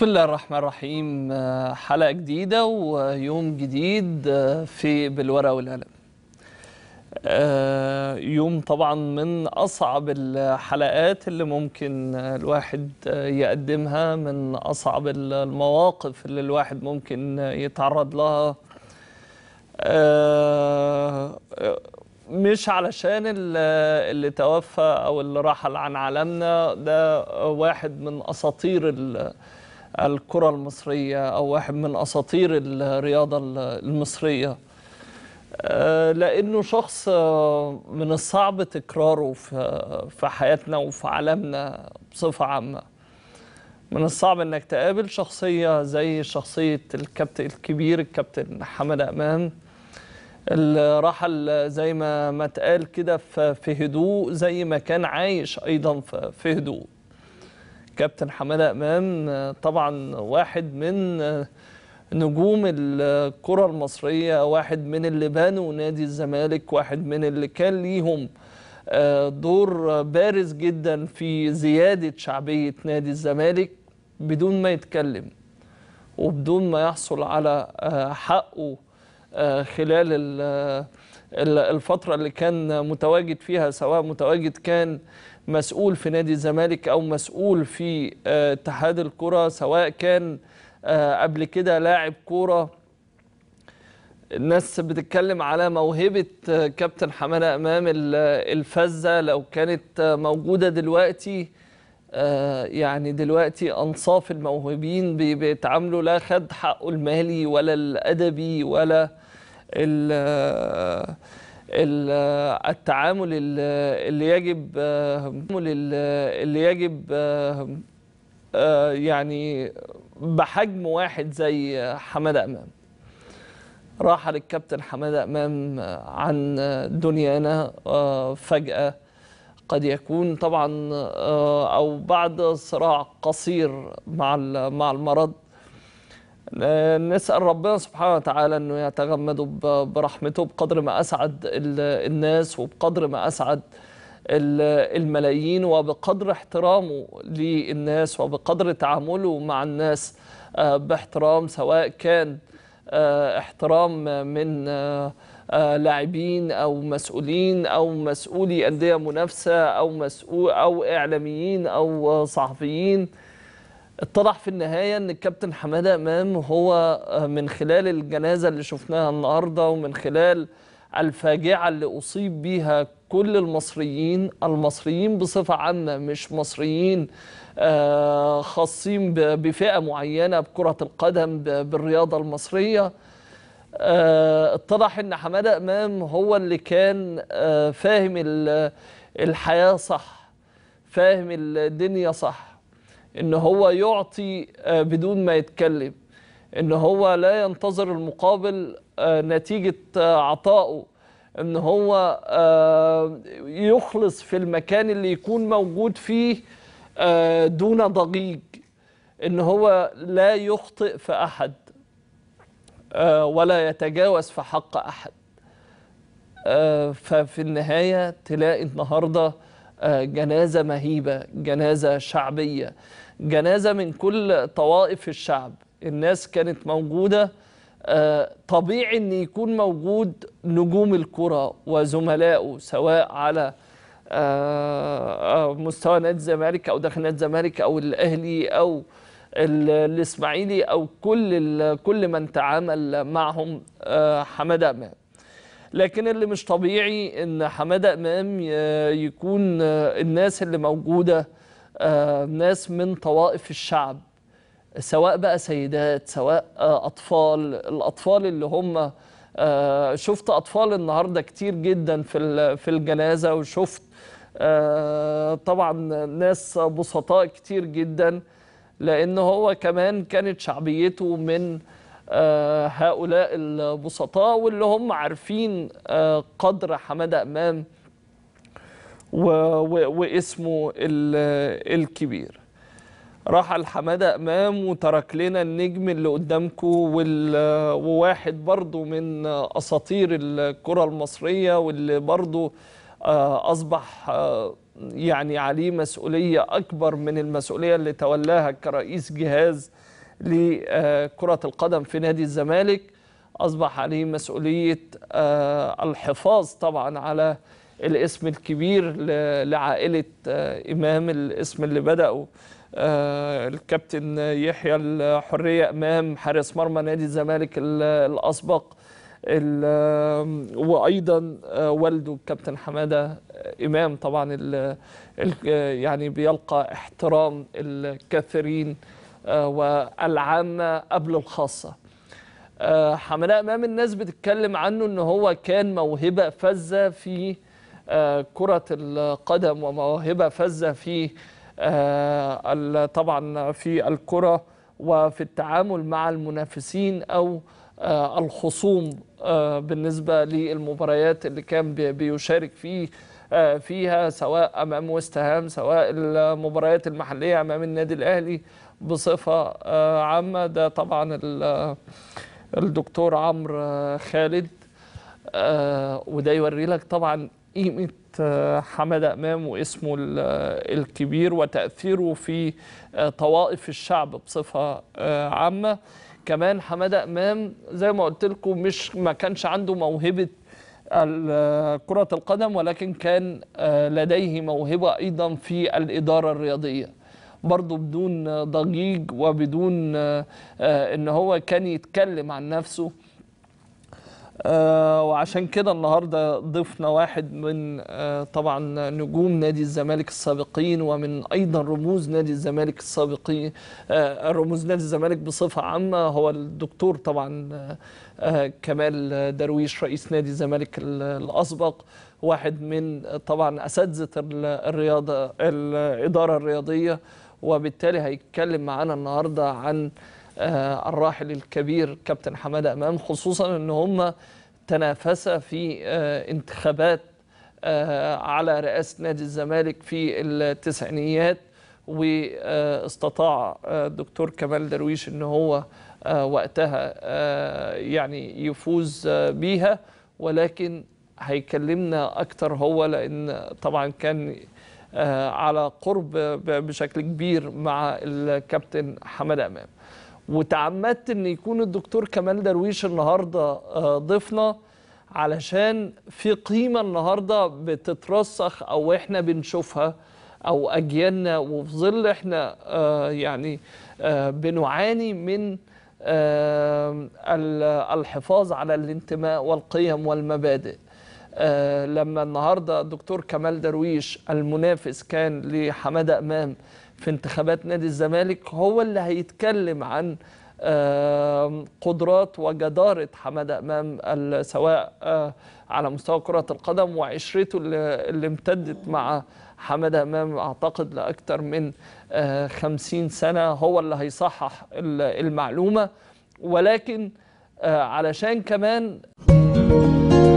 بسم الله الرحمن الرحيم آه، حلقة جديدة ويوم جديد آه، في بالورقة والقلم آه، يوم طبعا من أصعب الحلقات اللي ممكن الواحد يقدمها من أصعب المواقف اللي الواحد ممكن يتعرض لها مش علشان اللي توفى او اللي رحل عن عالمنا ده واحد من اساطير الكرة المصرية أو واحد من أساطير الرياضة المصرية آه، لأنه شخص آه، من الصعب تكراره آه، في حياتنا وفي عالمنا بصفة عامة من الصعب انك تقابل شخصيه زي شخصيه الكابتن الكبير الكابتن حمد امام اللي رحل زي ما ما اتقال كده في هدوء زي ما كان عايش ايضا في هدوء كابتن حماده امام طبعا واحد من نجوم الكره المصريه واحد من اللي بانوا نادي الزمالك واحد من اللي كان ليهم آه، دور بارز جدا في زياده شعبيه نادي الزمالك بدون ما يتكلم وبدون ما يحصل على آه، حقه آه، خلال الفترة اللي كان متواجد فيها سواء متواجد كان مسؤول في نادي الزمالك او مسؤول في آه، اتحاد الكره سواء كان آه، قبل كده لاعب كوره الناس بتتكلم على موهبة آه، كابتن حمادة أمام الفزة لو كانت موجودة دلوقتي يعني دلوقتي أنصاف الموهوبين بيتعاملوا لا خد حقه المالي ولا الأدبي ولا التعامل اللي يجب اللي يجب يعني بحجم واحد زي حماده امام راح الكابتن حماده امام عن دنيانا فجاه قد يكون طبعا او بعد صراع قصير مع مع المرض آه، نسأل ربنا سبحانه وتعالى أنه يتغمده برحمته بقدر ما أسعد الناس وبقدر ما أسعد الملايين وبقدر احترامه للناس وبقدر تعامله مع الناس آه، باحترام سواء كان آه، احترام من لاعبين او مسؤولين او مسؤولي انديه منافسه او مسؤول او اعلاميين او صحفيين اتضح في النهايه ان الكابتن حماده امام هو آه، من خلال الجنازه اللي شفناها النهارده ومن خلال الفاجعه اللي اصيب بيها كل المصريين المصريين بصفه عامه مش مصريين آه، خاصين بفئه معينه بكره القدم بالرياضه المصريه آه، اتضح ان حماده امام هو اللي كان فاهم الحياه صح فاهم الدنيا صح ان هو يعطي آه، بدون ما يتكلم ان هو لا ينتظر المقابل آه، نتيجه آه، عطائه ان هو يخلص في المكان اللي يكون موجود فيه دون ضجيج ان هو لا يخطئ في احد ولا يتجاوز في حق احد ففي النهايه تلاقي النهارده جنازة مهيبة جنازة شعبية جنازة من كل طوائف الشعب الناس كانت موجودة آه، طبيعي أن يكون موجود نجوم الكرة وزملائه سواء على آه، آه، مستوى نادي الزمالك أو داخل نادي الزمالك أو الأهلي أو الإسماعيلي أو كل كل من تعامل معهم حمادة أمام لكن اللي مش طبيعي ان حماده امام آه، يكون آه، الناس اللي موجوده آه، ناس من طوائف الشعب سواء بقى سيدات سواء اطفال الاطفال اللي هم شفت اطفال النهارده كتير جدا في في الجنازه وشفت طبعا ناس بسطاء كتير جدا لان هو كمان كانت شعبيته من آه، هؤلاء البسطاء واللي هم عارفين آه، قدر حمادة أمام واسمه الكبير رحل حمادة أمام وترك لنا النجم اللي قدامكم وواحد برضو من أساطير الكرة المصرية واللي برضو آه، أصبح يعني عليه مسؤولية أكبر من المسؤولية اللي تولاها كرئيس جهاز لكرة القدم في نادي الزمالك أصبح عليه مسؤولية آه، الحفاظ طبعا على الاسم الكبير لعائلة آه، إمام الاسم اللي بدأوا آه، الكابتن يحيى الحرية إمام حارس مرمى نادي الزمالك الأسبق وايضا والده الكابتن حماده امام طبعا يعني بيلقى احترام الكثيرين آه، والعامة قبل الخاصة آه، حملاء امام الناس بتتكلم عنه ان هو كان موهبة فذة في آه، كرة القدم وموهبة فذة في طبعا في الكرة وفي التعامل مع المنافسين أو الخصوم بالنسبة للمباريات اللي كان بيشارك فيه فيها سواء أمام وست هام سواء المباريات المحلية أمام النادي الأهلي بصفة آه، عامة ده طبعا آه، الدكتور عمرو آه، خالد وده يوري لك طبعا قيمة حمادة أمام واسمه الكبير وتأثيره في طوائف الشعب بصفة عامة كمان حمادة أمام زي ما قلت لكم مش ما كانش عنده موهبة كرة القدم ولكن كان لديه موهبة أيضا في الإدارة الرياضية برضه بدون ضجيج وبدون آه، آه، ان هو كان يتكلم عن نفسه آه، وعشان كده النهارده ضفنا واحد من طبعا نجوم نادي الزمالك السابقين ومن ايضا رموز نادي الزمالك السابقين رموز نادي الزمالك بصفه عامه هو الدكتور طبعا كمال درويش رئيس نادي الزمالك الاسبق واحد من طبعا اساتذه الرياضه الاداره الرياضيه وبالتالي هيتكلم معانا النهارده عن آه، الراحل الكبير كابتن حماده امام خصوصا ان هم تنافسا في آه، انتخابات آه، على رئاسه نادي الزمالك في التسعينيات واستطاع الدكتور كمال درويش ان هو وقتها يعني يفوز بيها ولكن هيكلمنا اكتر هو لان طبعا كان آه، على قرب بشكل كبير مع الكابتن حمد امام وتعمدت ان يكون الدكتور كمال درويش النهارده آه، ضيفنا علشان في قيمه النهارده بتترسخ او احنا بنشوفها او اجيالنا وفي ظل احنا آه، يعني بنعاني من الحفاظ على الانتماء والقيم والمبادئ آه، لما النهارده الدكتور كمال درويش المنافس كان لحماده امام في انتخابات نادي الزمالك هو اللي هيتكلم عن قدرات وجدارة حمادة أمام سواء آه، على مستوى كرة القدم وعشرته اللي امتدت مع حمادة أمام أعتقد لأكثر من آه، خمسين سنة هو اللي هيصحح المعلومة ولكن علشان كمان